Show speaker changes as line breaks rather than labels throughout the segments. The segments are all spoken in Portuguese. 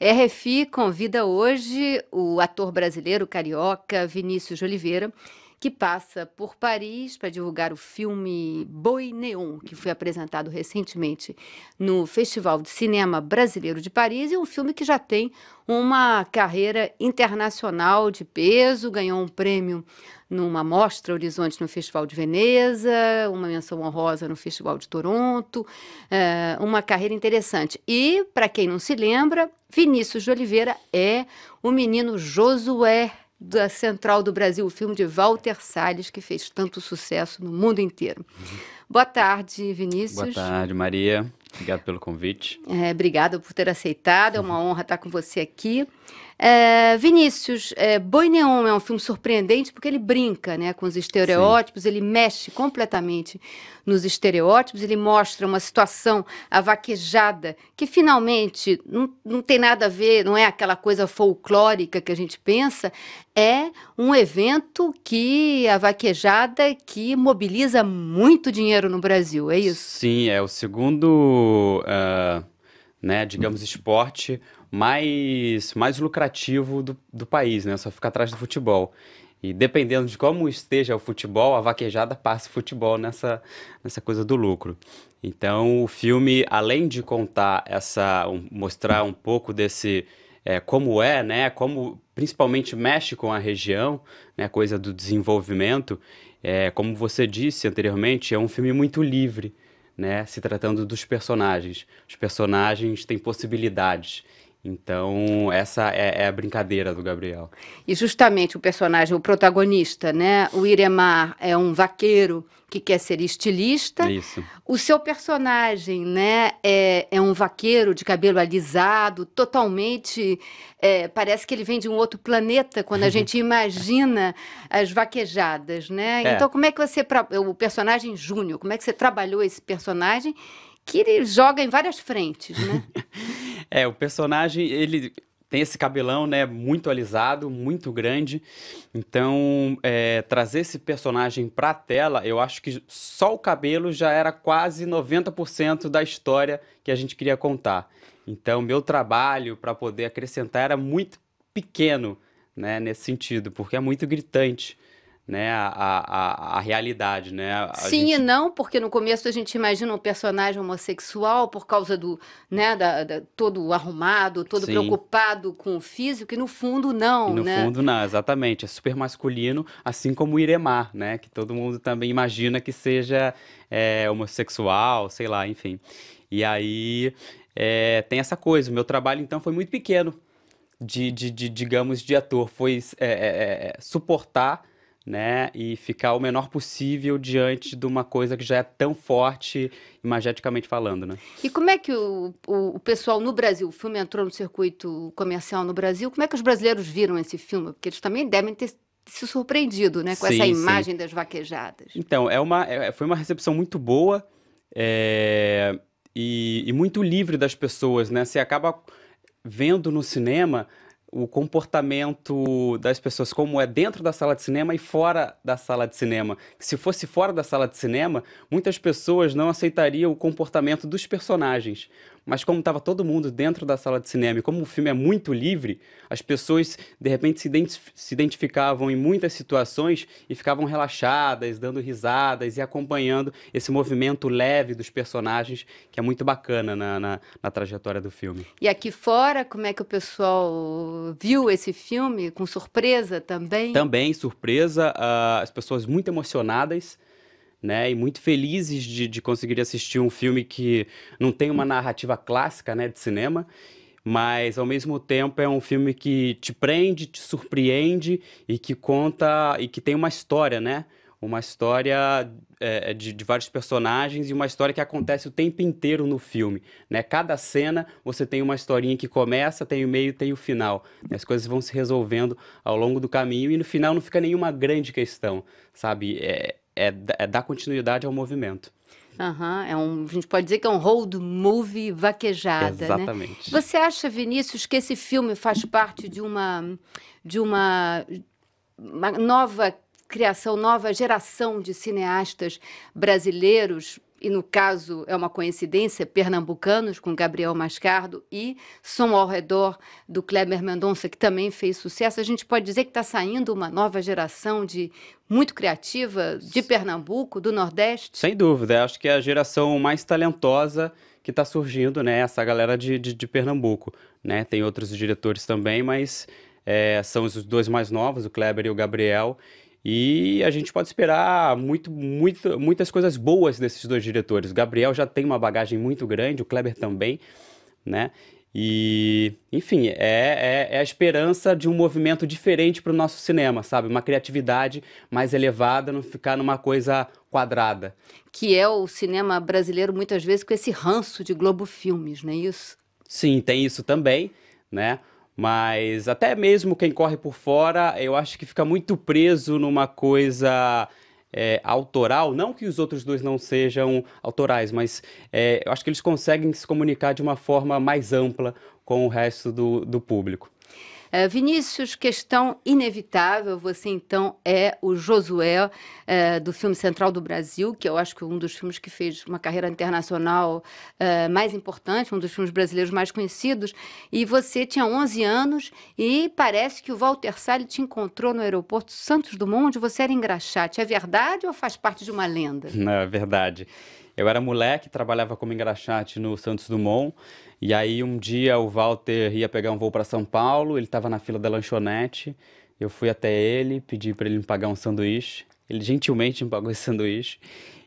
É, RFI convida hoje o ator brasileiro carioca Vinícius Oliveira que passa por Paris para divulgar o filme Boi Neon, que foi apresentado recentemente no Festival de Cinema Brasileiro de Paris, e um filme que já tem uma carreira internacional de peso, ganhou um prêmio numa mostra Horizonte no Festival de Veneza, uma menção honrosa no Festival de Toronto, é, uma carreira interessante. E, para quem não se lembra, Vinícius de Oliveira é o menino Josué da Central do Brasil, o filme de Walter Salles, que fez tanto sucesso no mundo inteiro. Uhum. Boa tarde, Vinícius. Boa
tarde, Maria. Obrigado pelo convite.
É, obrigada por ter aceitado, é uma uhum. honra estar com você aqui. É, Vinícius, é, Boi Neon é um filme surpreendente porque ele brinca né, com os estereótipos, Sim. ele mexe completamente nos estereótipos, ele mostra uma situação avaquejada que finalmente não, não tem nada a ver, não é aquela coisa folclórica que a gente pensa, é um evento que a vaquejada que mobiliza muito dinheiro no
Brasil, é isso? Sim, é o segundo uh, né, digamos, esporte mais, mais lucrativo do, do país, né? Só fica atrás do futebol. E dependendo de como esteja o futebol, a vaquejada passa o futebol nessa, nessa coisa do lucro. Então, o filme, além de contar essa, um, mostrar um pouco desse é, como é, né? Como principalmente mexe com a região, né? Coisa do desenvolvimento. É, como você disse anteriormente, é um filme muito livre né? Se tratando dos personagens. Os personagens têm possibilidades. Então, essa é, é, a brincadeira do Gabriel.
E justamente o personagem, o protagonista, né? O Iremar é um vaqueiro que quer ser estilista. Isso. O seu personagem, né? É, é um vaqueiro de cabelo alisado, totalmente. É, parece que ele vem de um outro planeta quando a gente imagina as vaquejadas, né? É. Então, como é que você. O personagem Júnior, como é que você trabalhou esse personagem? que ele joga em várias frentes, né?
é, o personagem, ele tem esse cabelão, né, muito alisado, muito grande. Então, é, trazer esse personagem pra tela, eu acho que só o cabelo já era quase 90% da história que a gente queria contar. Então, meu trabalho para poder acrescentar era muito pequeno, né, nesse sentido, porque é muito gritante né, a, a, a realidade, né? A Sim gente... e
não, porque no começo a gente imagina um personagem homossexual por causa do, né, da, da todo arrumado, todo Sim. preocupado com o físico, e no fundo não, e no né? fundo
não, exatamente, é super masculino, assim como o Iremar, né, que todo mundo também imagina que seja é, homossexual, sei lá, enfim. E aí é, tem essa coisa, o meu trabalho então foi muito pequeno de, de, de digamos, de ator, foi é, é, é suportar né? E ficar o menor possível diante de uma coisa que já é tão forte, imageticamente falando, né?
E como é que o, o, o, pessoal no Brasil, o filme entrou no circuito comercial no Brasil, como é que os brasileiros viram esse filme? Porque eles também devem ter se surpreendido, né? Com sim, essa imagem sim. das vaquejadas.
Então, é uma, é, foi uma recepção muito boa é, e, e muito livre das pessoas, né? Você acaba vendo no cinema o comportamento das pessoas, como é dentro da sala de cinema e fora da sala de cinema. Se fosse fora da sala de cinema, muitas pessoas não aceitariam o comportamento dos personagens, mas como estava todo mundo dentro da sala de cinema e como o filme é muito livre, as pessoas de repente se, se identificavam em muitas situações e ficavam relaxadas, dando risadas e acompanhando esse movimento leve dos personagens, que é muito bacana na, na, na trajetória do filme.
E aqui fora, como é que o pessoal viu esse filme? Com surpresa também?
Também, surpresa. Uh, as pessoas muito emocionadas né? E muito felizes de, de conseguir assistir um filme que não tem uma narrativa clássica, né, de cinema, mas ao mesmo tempo é um filme que te prende, te surpreende e que conta e que tem uma história, né? Uma história é, é, de, de, vários personagens e uma história que acontece o tempo inteiro no filme. Né? Cada cena você tem uma historinha que começa, tem o meio, tem o final. As coisas vão se resolvendo ao longo do caminho e no final não fica nenhuma grande questão, sabe? É, é, é dar continuidade ao movimento.
Uhum, é um, a gente pode dizer que é um road movie vaquejada. Né? Exatamente. Né? Você acha, Vinícius, que esse filme faz parte de uma, de uma, uma nova criação, nova geração de cineastas brasileiros e no caso é uma coincidência, pernambucanos com Gabriel Mascardo e Som ao Redor do Kleber Mendonça, que também fez sucesso. A gente pode dizer que está saindo uma nova geração de muito criativa de Pernambuco, do Nordeste?
Sem dúvida, acho que é a geração mais talentosa que está surgindo, né? Essa galera de, de, de, Pernambuco, né? Tem outros diretores também, mas é, são os dois mais novos, o Kleber e o Gabriel, e a gente pode esperar muito, muito, muitas coisas boas desses dois diretores. O Gabriel já tem uma bagagem muito grande, o Kleber também, né? E, enfim, é, é, é a esperança de um movimento diferente para o nosso cinema, sabe? Uma criatividade mais elevada, não ficar numa coisa quadrada.
Que é o cinema brasileiro, muitas vezes, com esse ranço de Globo Filmes, não é isso?
Sim, tem isso também, né? Mas até mesmo quem corre por fora, eu acho que fica muito preso numa coisa é, autoral. Não que os outros dois não sejam autorais, mas é, eu acho que eles conseguem se comunicar de uma forma mais ampla com o resto do, do público.
Uh, Vinícius, questão inevitável, você então é o Josué uh, do filme Central do Brasil, que eu acho que é um dos filmes que fez uma carreira internacional uh, mais importante, um dos filmes brasileiros mais conhecidos, e você tinha 11 anos e parece que o Walter Salles te encontrou no aeroporto Santos Dumont, onde você era engraxate. É verdade ou faz parte de uma lenda?
Não, é verdade. Eu era moleque, trabalhava como engraxate no Santos Dumont. E aí um dia o Walter ia pegar um voo para São Paulo, ele estava na fila da lanchonete. Eu fui até ele, pedi para ele me pagar um sanduíche. Ele gentilmente me pagou esse sanduíche.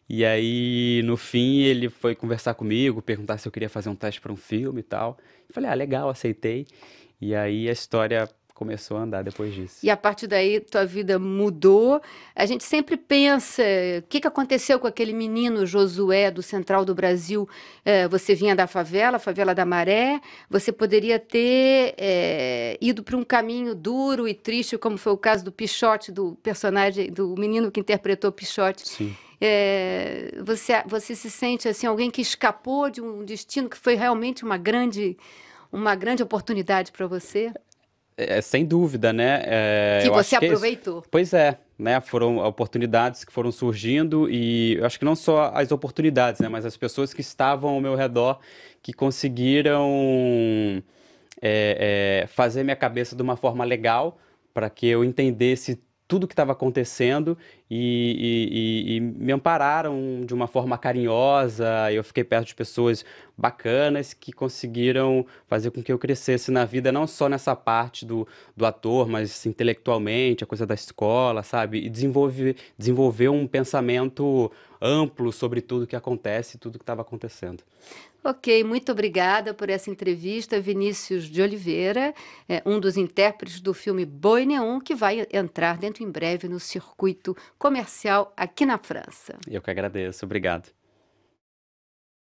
E aí, no fim, ele foi conversar comigo, perguntar se eu queria fazer um teste para um filme e tal. Eu falei, ah, legal, aceitei. E aí a história começou a andar depois disso.
E a partir daí, tua vida mudou. A gente sempre pensa, o que, que aconteceu com aquele menino Josué do Central do Brasil? É, você vinha da favela, favela da Maré, você poderia ter é, ido para um caminho duro e triste, como foi o caso do Pichote, do personagem, do menino que interpretou Pichote. Sim. É, você, você se sente assim alguém que escapou de um destino que foi realmente uma grande uma grande oportunidade para você?
É, é, sem dúvida, né? É, que você é aproveitou. Que, pois é, né? Foram oportunidades que foram surgindo e eu acho que não só as oportunidades, né? Mas as pessoas que estavam ao meu redor que conseguiram é, é fazer minha cabeça de uma forma legal para que eu entendesse tudo que estava acontecendo e, e, e, me ampararam de uma forma carinhosa. Eu fiquei perto de pessoas bacanas que conseguiram fazer com que eu crescesse na vida, não só nessa parte do, do ator, mas assim, intelectualmente, a coisa da escola, sabe? E desenvolver, desenvolver um pensamento amplo sobre tudo que acontece, tudo que estava acontecendo.
Ok, muito obrigada por essa entrevista, Vinícius de Oliveira, é, um dos intérpretes do filme Boi Neon, que vai entrar dentro em breve no circuito comercial aqui na França.
Eu que agradeço, obrigado.